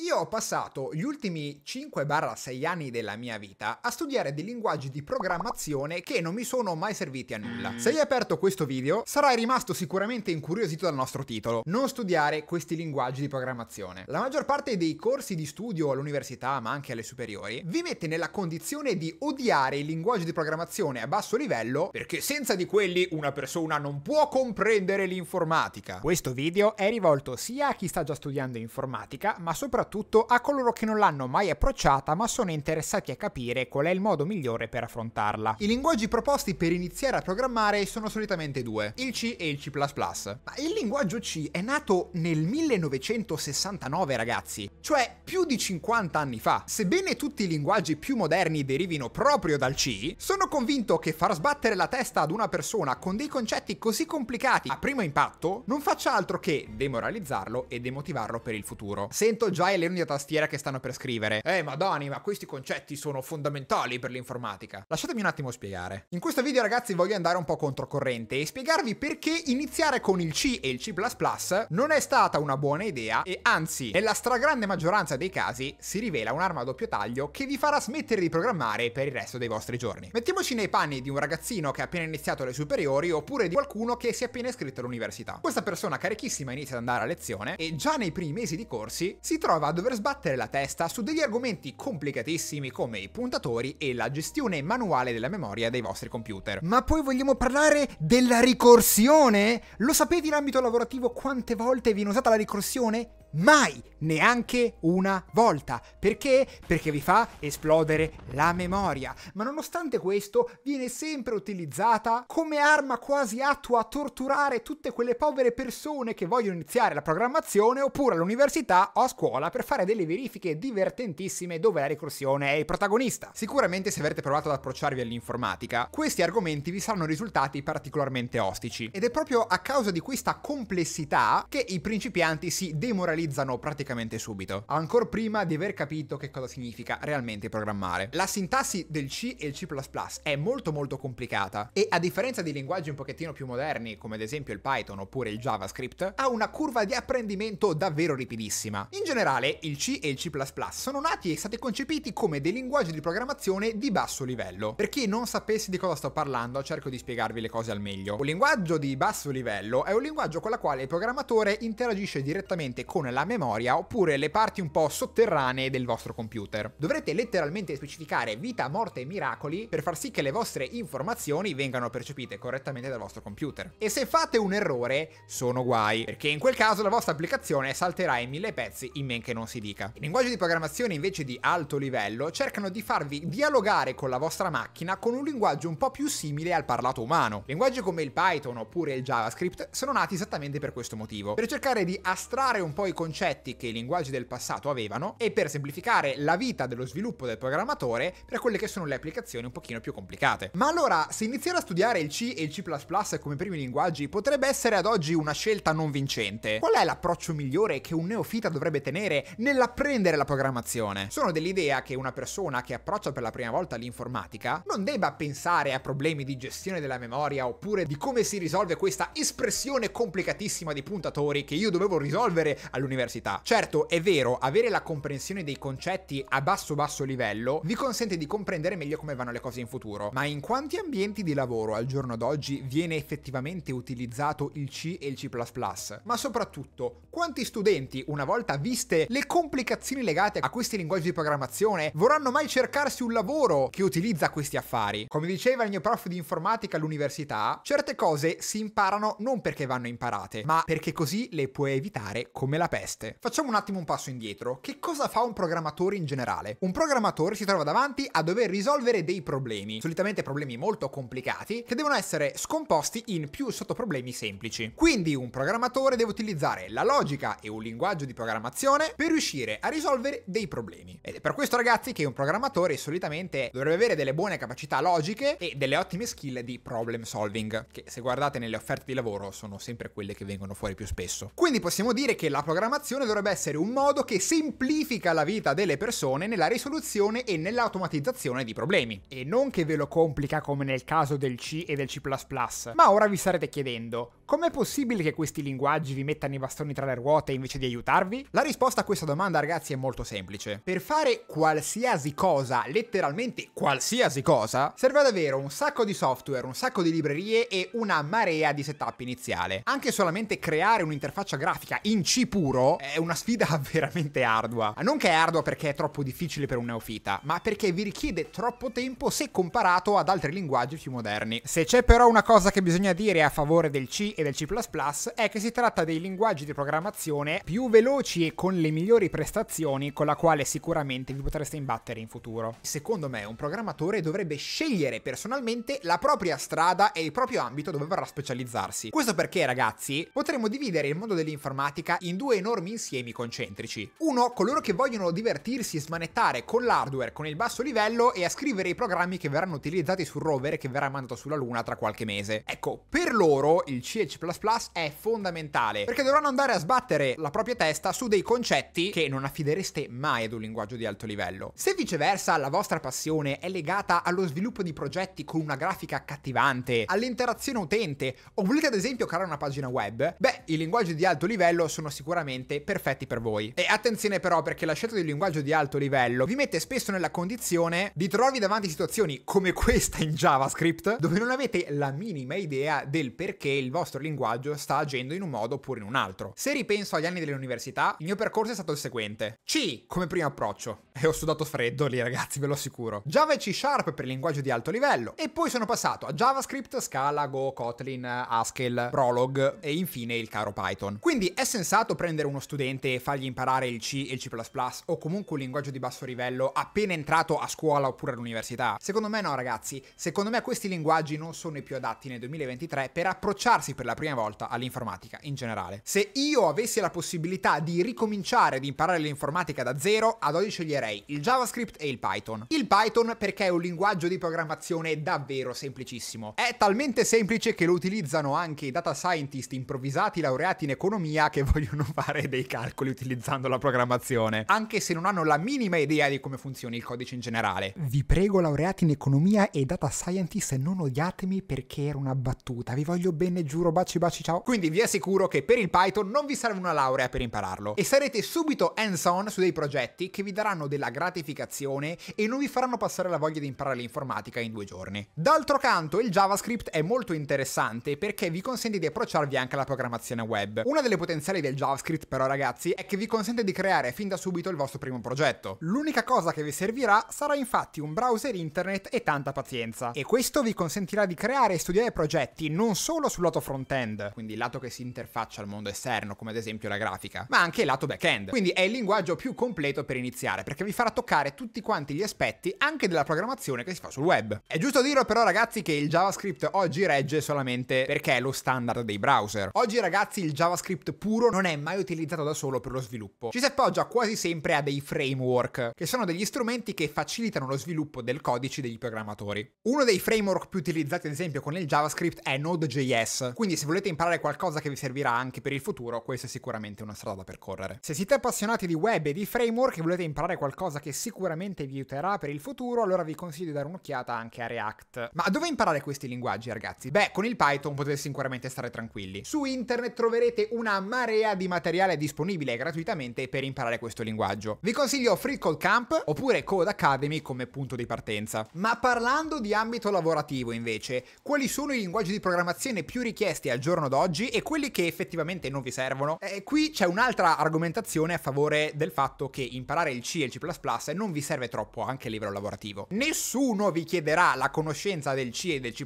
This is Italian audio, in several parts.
Io ho passato gli ultimi 5-6 anni della mia vita a studiare dei linguaggi di programmazione che non mi sono mai serviti a nulla. Se hai aperto questo video, sarai rimasto sicuramente incuriosito dal nostro titolo, non studiare questi linguaggi di programmazione. La maggior parte dei corsi di studio all'università, ma anche alle superiori, vi mette nella condizione di odiare i linguaggi di programmazione a basso livello, perché senza di quelli una persona non può comprendere l'informatica. Questo video è rivolto sia a chi sta già studiando informatica, ma soprattutto soprattutto a coloro che non l'hanno mai approcciata ma sono interessati a capire qual è il modo migliore per affrontarla. I linguaggi proposti per iniziare a programmare sono solitamente due, il C e il C++. Ma il linguaggio C è nato nel 1969 ragazzi, cioè più di 50 anni fa. Sebbene tutti i linguaggi più moderni derivino proprio dal C, sono convinto che far sbattere la testa ad una persona con dei concetti così complicati a primo impatto non faccia altro che demoralizzarlo e demotivarlo per il futuro. Sento già il le l'Enunia tastiera che stanno per scrivere. Eh, madoni, ma questi concetti sono fondamentali per l'informatica. Lasciatemi un attimo spiegare. In questo video, ragazzi, voglio andare un po' controcorrente e spiegarvi perché iniziare con il C e il C++ non è stata una buona idea e anzi, nella stragrande maggioranza dei casi, si rivela un'arma a doppio taglio che vi farà smettere di programmare per il resto dei vostri giorni. Mettiamoci nei panni di un ragazzino che ha appena iniziato le superiori oppure di qualcuno che si è appena iscritto all'università. Questa persona carichissima inizia ad andare a lezione e già nei primi mesi di corsi si trova a dover sbattere la testa su degli argomenti complicatissimi come i puntatori e la gestione manuale della memoria dei vostri computer. Ma poi vogliamo parlare della ricorsione? Lo sapete in ambito lavorativo quante volte viene usata la ricorsione? Mai, neanche una volta. Perché? Perché vi fa esplodere la memoria. Ma nonostante questo, viene sempre utilizzata come arma quasi attua a torturare tutte quelle povere persone che vogliono iniziare la programmazione oppure all'università o a scuola per fare delle verifiche divertentissime dove la ricorsione è il protagonista. Sicuramente se avrete provato ad approcciarvi all'informatica, questi argomenti vi saranno risultati particolarmente ostici. Ed è proprio a causa di questa complessità che i principianti si demoralizzano realizzano praticamente subito, ancora prima di aver capito che cosa significa realmente programmare. La sintassi del C e il C++ è molto molto complicata e a differenza di linguaggi un pochettino più moderni come ad esempio il Python oppure il JavaScript, ha una curva di apprendimento davvero ripidissima. In generale il C e il C++ sono nati e stati concepiti come dei linguaggi di programmazione di basso livello. Per chi non sapesse di cosa sto parlando cerco di spiegarvi le cose al meglio. Un linguaggio di basso livello è un linguaggio con la quale il programmatore interagisce direttamente con la memoria oppure le parti un po' sotterranee del vostro computer. Dovrete letteralmente specificare vita, morte e miracoli per far sì che le vostre informazioni vengano percepite correttamente dal vostro computer. E se fate un errore, sono guai, perché in quel caso la vostra applicazione salterà in mille pezzi in men che non si dica. I linguaggi di programmazione invece di alto livello cercano di farvi dialogare con la vostra macchina con un linguaggio un po' più simile al parlato umano. Linguaggi come il Python oppure il JavaScript sono nati esattamente per questo motivo, per cercare di astrarre un po' i concetti che i linguaggi del passato avevano e per semplificare la vita dello sviluppo del programmatore per quelle che sono le applicazioni un pochino più complicate. Ma allora, se iniziare a studiare il C e il C++ come primi linguaggi potrebbe essere ad oggi una scelta non vincente, qual è l'approccio migliore che un neofita dovrebbe tenere nell'apprendere la programmazione? Sono dell'idea che una persona che approccia per la prima volta l'informatica non debba pensare a problemi di gestione della memoria oppure di come si risolve questa espressione complicatissima di puntatori che io dovevo risolvere all'università dell'università. Certo, è vero, avere la comprensione dei concetti a basso basso livello vi consente di comprendere meglio come vanno le cose in futuro, ma in quanti ambienti di lavoro al giorno d'oggi viene effettivamente utilizzato il C e il C++? Ma soprattutto, quanti studenti, una volta viste le complicazioni legate a questi linguaggi di programmazione, vorranno mai cercarsi un lavoro che utilizza questi affari? Come diceva il mio prof di informatica all'università, certe cose si imparano non perché vanno imparate, ma perché così le puoi evitare come la pelle peste. Facciamo un attimo un passo indietro. Che cosa fa un programmatore in generale? Un programmatore si trova davanti a dover risolvere dei problemi, solitamente problemi molto complicati, che devono essere scomposti in più sottoproblemi semplici. Quindi un programmatore deve utilizzare la logica e un linguaggio di programmazione per riuscire a risolvere dei problemi. Ed è per questo ragazzi che un programmatore solitamente dovrebbe avere delle buone capacità logiche e delle ottime skill di problem solving, che se guardate nelle offerte di lavoro sono sempre quelle che vengono fuori più spesso. Quindi possiamo dire che la programmazione programmazione dovrebbe essere un modo che semplifica la vita delle persone nella risoluzione e nell'automatizzazione di problemi. E non che ve lo complica come nel caso del C e del C++. Ma ora vi starete chiedendo, Com'è possibile che questi linguaggi vi mettano i bastoni tra le ruote invece di aiutarvi? La risposta a questa domanda ragazzi è molto semplice. Per fare qualsiasi cosa, letteralmente qualsiasi cosa, serve ad avere un sacco di software, un sacco di librerie e una marea di setup iniziale. Anche solamente creare un'interfaccia grafica in C puro è una sfida veramente ardua. Non che è ardua perché è troppo difficile per un neofita, ma perché vi richiede troppo tempo se comparato ad altri linguaggi più moderni. Se c'è però una cosa che bisogna dire a favore del C e del C++ è che si tratta dei linguaggi di programmazione più veloci e con le migliori prestazioni con la quale sicuramente vi potreste imbattere in futuro. Secondo me un programmatore dovrebbe scegliere personalmente la propria strada e il proprio ambito dove vorrà specializzarsi. Questo perché ragazzi potremmo dividere il mondo dell'informatica in due enormi insiemi concentrici. Uno, coloro che vogliono divertirsi e smanettare con l'hardware, con il basso livello e a scrivere i programmi che verranno utilizzati sul rover che verrà mandato sulla Luna tra qualche mese. Ecco, per loro il C e c++ è fondamentale, perché dovranno andare a sbattere la propria testa su dei concetti che non affidereste mai ad un linguaggio di alto livello. Se viceversa la vostra passione è legata allo sviluppo di progetti con una grafica accattivante, all'interazione utente, o volete ad esempio creare una pagina web, beh, i linguaggi di alto livello sono sicuramente perfetti per voi. E attenzione però perché la scelta di un linguaggio di alto livello vi mette spesso nella condizione di trovarvi davanti a situazioni come questa in JavaScript, dove non avete la minima idea del perché il vostro nostro linguaggio sta agendo in un modo oppure in un altro. Se ripenso agli anni dell'università, il mio percorso è stato il seguente. C come primo approccio, E ho sudato freddo lì, ragazzi, ve lo assicuro. Java e C Sharp per linguaggio di alto livello. E poi sono passato a JavaScript, Scala, Go, Kotlin, Haskell, Prolog e infine il caro Python. Quindi è sensato prendere uno studente e fargli imparare il C e il C++ o comunque un linguaggio di basso livello appena entrato a scuola oppure all'università? Secondo me no, ragazzi. Secondo me questi linguaggi non sono i più adatti nel 2023 per approcciarsi per la prima volta all'informatica in generale. Se io avessi la possibilità di ricominciare ad imparare l'informatica da zero, ad oggi sceglierei direi il JavaScript e il Python. Il Python perché è un linguaggio di programmazione davvero semplicissimo. È talmente semplice che lo utilizzano anche i data scientist improvvisati laureati in economia che vogliono fare dei calcoli utilizzando la programmazione, anche se non hanno la minima idea di come funzioni il codice in generale. Vi prego laureati in economia e data scientist non odiatemi perché era una battuta, vi voglio bene, giuro, baci baci ciao. Quindi vi assicuro che per il Python non vi serve una laurea per impararlo e sarete subito hands on su dei progetti che vi daranno delle della gratificazione e non vi faranno passare la voglia di imparare l'informatica in due giorni. D'altro canto il JavaScript è molto interessante perché vi consente di approcciarvi anche alla programmazione web. Una delle potenziali del JavaScript però ragazzi è che vi consente di creare fin da subito il vostro primo progetto. L'unica cosa che vi servirà sarà infatti un browser internet e tanta pazienza. E questo vi consentirà di creare e studiare progetti non solo sul lato front-end, quindi il lato che si interfaccia al mondo esterno come ad esempio la grafica, ma anche il lato back-end. Quindi è il linguaggio più completo per iniziare perché vi vi farà toccare tutti quanti gli aspetti anche della programmazione che si fa sul web. È giusto dire però ragazzi che il JavaScript oggi regge solamente perché è lo standard dei browser. Oggi ragazzi il JavaScript puro non è mai utilizzato da solo per lo sviluppo. Ci si appoggia quasi sempre a dei framework, che sono degli strumenti che facilitano lo sviluppo del codice degli programmatori. Uno dei framework più utilizzati ad esempio con il JavaScript è Node.js, quindi se volete imparare qualcosa che vi servirà anche per il futuro, questa è sicuramente una strada da percorrere. Se siete appassionati di web e di framework e volete imparare qualcosa qualcosa che sicuramente vi aiuterà per il futuro, allora vi consiglio di dare un'occhiata anche a React. Ma dove imparare questi linguaggi, ragazzi? Beh, con il Python potete sicuramente stare tranquilli. Su internet troverete una marea di materiale disponibile gratuitamente per imparare questo linguaggio. Vi consiglio Free Code Camp oppure Code Academy come punto di partenza. Ma parlando di ambito lavorativo, invece, quali sono i linguaggi di programmazione più richiesti al giorno d'oggi e quelli che effettivamente non vi servono? Eh, qui c'è un'altra argomentazione a favore del fatto che imparare il C e il C e non vi serve troppo anche a livello lavorativo. Nessuno vi chiederà la conoscenza del C e del C++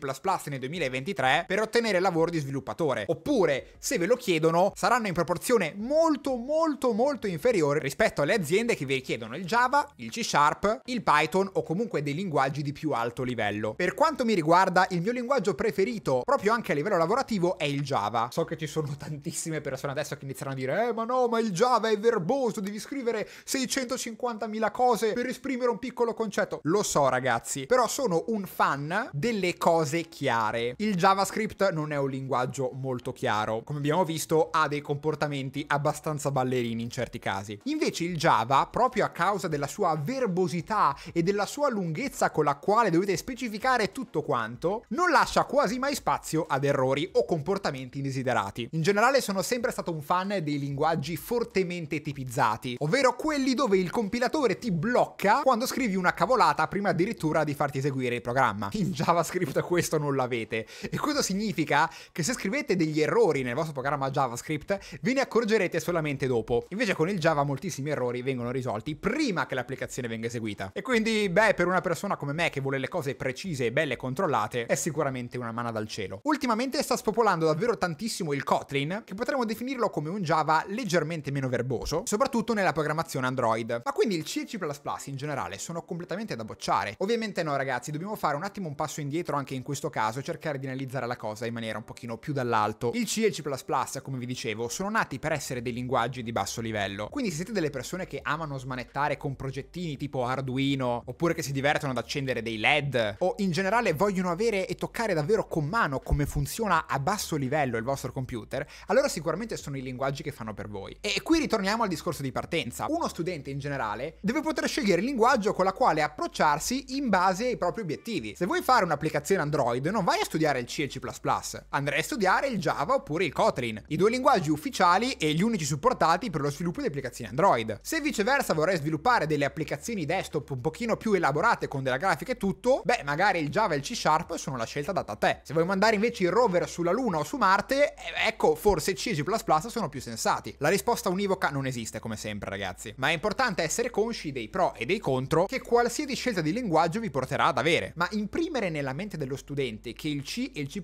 nel 2023 per ottenere il lavoro di sviluppatore, oppure se ve lo chiedono saranno in proporzione molto molto molto inferiore rispetto alle aziende che vi richiedono il Java, il C Sharp, il Python o comunque dei linguaggi di più alto livello. Per quanto mi riguarda, il mio linguaggio preferito, proprio anche a livello lavorativo, è il Java. So che ci sono tantissime persone adesso che iniziano a dire eh ma no, ma il Java è verboso, devi scrivere 650 50.000 cose per esprimere un piccolo concetto. Lo so ragazzi, però sono un fan delle cose chiare. Il JavaScript non è un linguaggio molto chiaro. Come abbiamo visto ha dei comportamenti abbastanza ballerini in certi casi. Invece il Java, proprio a causa della sua verbosità e della sua lunghezza con la quale dovete specificare tutto quanto, non lascia quasi mai spazio ad errori o comportamenti indesiderati. In generale sono sempre stato un fan dei linguaggi fortemente tipizzati, ovvero quelli dove il compilatore navigatore ti blocca quando scrivi una cavolata prima addirittura di farti eseguire il programma. In JavaScript questo non l'avete. E questo significa che se scrivete degli errori nel vostro programma JavaScript, ve ne accorgerete solamente dopo. Invece con il Java moltissimi errori vengono risolti prima che l'applicazione venga eseguita. E quindi, beh, per una persona come me che vuole le cose precise e belle controllate, è sicuramente una mana dal cielo. Ultimamente sta spopolando davvero tantissimo il Kotlin, che potremmo definirlo come un Java leggermente meno verboso, soprattutto nella programmazione Android. Ma quindi il il C e C++ in generale sono completamente da bocciare. Ovviamente no ragazzi, dobbiamo fare un attimo un passo indietro anche in questo caso e cercare di analizzare la cosa in maniera un pochino più dall'alto. Il C e il C++, come vi dicevo, sono nati per essere dei linguaggi di basso livello. Quindi se siete delle persone che amano smanettare con progettini tipo Arduino, oppure che si divertono ad accendere dei LED, o in generale vogliono avere e toccare davvero con mano come funziona a basso livello il vostro computer, allora sicuramente sono i linguaggi che fanno per voi. E qui ritorniamo al discorso di partenza. Uno studente in generale deve poter scegliere il linguaggio con la quale approcciarsi in base ai propri obiettivi. Se vuoi fare un'applicazione Android, non vai a studiare il C e il C++, andrai a studiare il Java oppure il Kotlin, i due linguaggi ufficiali e gli unici supportati per lo sviluppo di applicazioni Android. Se viceversa vorrai sviluppare delle applicazioni desktop un pochino più elaborate con della grafica e tutto, beh, magari il Java e il C Sharp sono la scelta data a te. Se vuoi mandare invece il rover sulla Luna o su Marte, eh, ecco, forse C e C++ sono più sensati. La risposta univoca non esiste, come sempre, ragazzi, ma è importante essere consci consci dei pro e dei contro che qualsiasi scelta di linguaggio vi porterà ad avere, ma imprimere nella mente dello studente che il C e il C++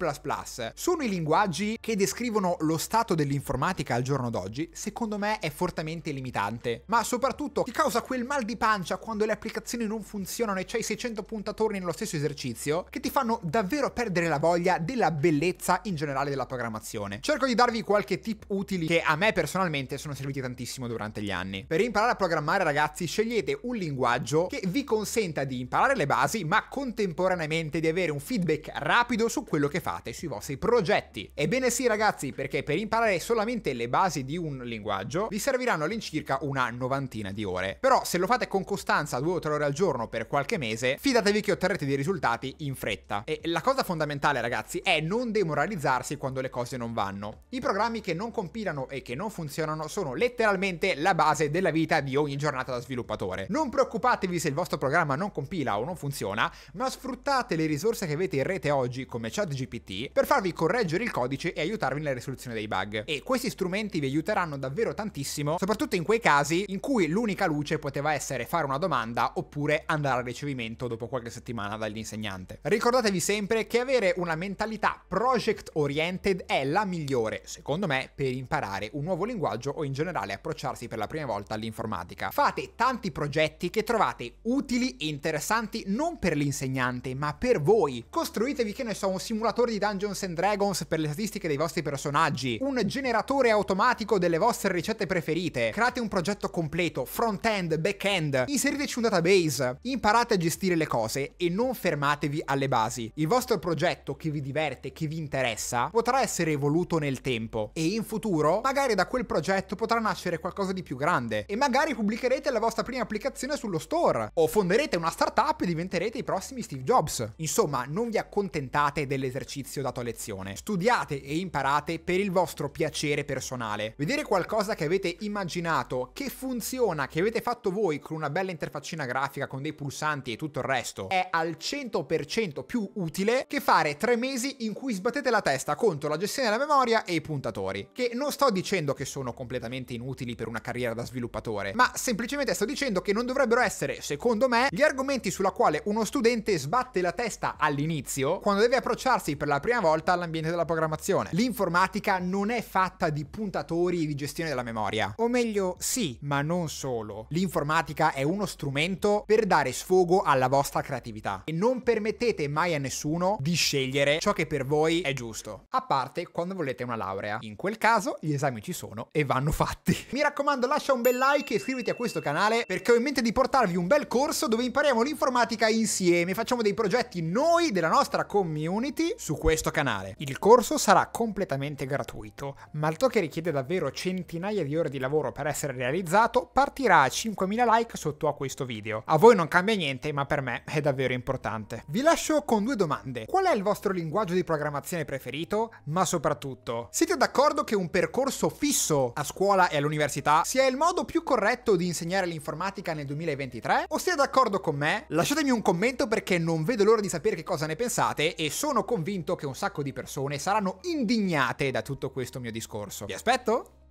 sono i linguaggi che descrivono lo stato dell'informatica al giorno d'oggi, secondo me è fortemente limitante, ma soprattutto ti causa quel mal di pancia quando le applicazioni non funzionano e c'hai 600 puntatori nello stesso esercizio, che ti fanno davvero perdere la voglia della bellezza in generale della programmazione. Cerco di darvi qualche tip utili che a me personalmente sono serviti tantissimo durante gli anni. Per imparare a programmare ragazzi scegliete un linguaggio che vi consenta di imparare le basi ma contemporaneamente di avere un feedback rapido su quello che fate, sui vostri progetti. Ebbene sì ragazzi, perché per imparare solamente le basi di un linguaggio vi serviranno all'incirca una novantina di ore. Però se lo fate con costanza due o tre ore al giorno per qualche mese, fidatevi che otterrete dei risultati in fretta. E la cosa fondamentale ragazzi è non demoralizzarsi quando le cose non vanno. I programmi che non compilano e che non funzionano sono letteralmente la base della vita di ogni giornata da sviluppare sviluppatore. Non preoccupatevi se il vostro programma non compila o non funziona, ma sfruttate le risorse che avete in rete oggi come ChatGPT per farvi correggere il codice e aiutarvi nella risoluzione dei bug. E questi strumenti vi aiuteranno davvero tantissimo, soprattutto in quei casi in cui l'unica luce poteva essere fare una domanda oppure andare al ricevimento dopo qualche settimana dall'insegnante. Ricordatevi sempre che avere una mentalità project oriented è la migliore, secondo me, per imparare un nuovo linguaggio o in generale approcciarsi per la prima volta all'informatica. Fate tanti progetti che trovate utili e interessanti non per l'insegnante, ma per voi. Costruitevi che ne so, un simulatore di Dungeons and Dragons per le statistiche dei vostri personaggi, un generatore automatico delle vostre ricette preferite, create un progetto completo, front-end, back-end, inseriteci un database, imparate a gestire le cose e non fermatevi alle basi. Il vostro progetto che vi diverte, che vi interessa, potrà essere evoluto nel tempo e in futuro magari da quel progetto potrà nascere qualcosa di più grande e magari pubblicherete la vostra vostra prima applicazione sullo store o fonderete una startup e diventerete i prossimi Steve Jobs. Insomma, non vi accontentate dell'esercizio dato a lezione. Studiate e imparate per il vostro piacere personale. Vedere qualcosa che avete immaginato, che funziona, che avete fatto voi con una bella interfaccina grafica, con dei pulsanti e tutto il resto, è al 100% più utile che fare tre mesi in cui sbattete la testa contro la gestione della memoria e i puntatori. Che non sto dicendo che sono completamente inutili per una carriera da sviluppatore, ma semplicemente sto dicendo che non dovrebbero essere, secondo me, gli argomenti sulla quale uno studente sbatte la testa all'inizio quando deve approcciarsi per la prima volta all'ambiente della programmazione. L'informatica non è fatta di puntatori e di gestione della memoria. O meglio, sì, ma non solo. L'informatica è uno strumento per dare sfogo alla vostra creatività e non permettete mai a nessuno di scegliere ciò che per voi è giusto. A parte quando volete una laurea. In quel caso gli esami ci sono e vanno fatti. Mi raccomando, lascia un bel like e iscriviti a questo canale canale perché ho in mente di portarvi un bel corso dove impariamo l'informatica insieme, facciamo dei progetti noi della nostra community su questo canale. Il corso sarà completamente gratuito, ma il tocco che richiede davvero centinaia di ore di lavoro per essere realizzato, partirà a 5000 like sotto a questo video. A voi non cambia niente, ma per me è davvero importante. Vi lascio con due domande. Qual è il vostro linguaggio di programmazione preferito? Ma soprattutto, siete d'accordo che un percorso fisso a scuola e all'università sia il modo più corretto di insegnare l'informatica? informatica nel 2023? O siete d'accordo con me? Lasciatemi un commento perché non vedo l'ora di sapere che cosa ne pensate e sono convinto che un sacco di persone saranno indignate da tutto questo mio discorso. Vi aspetto?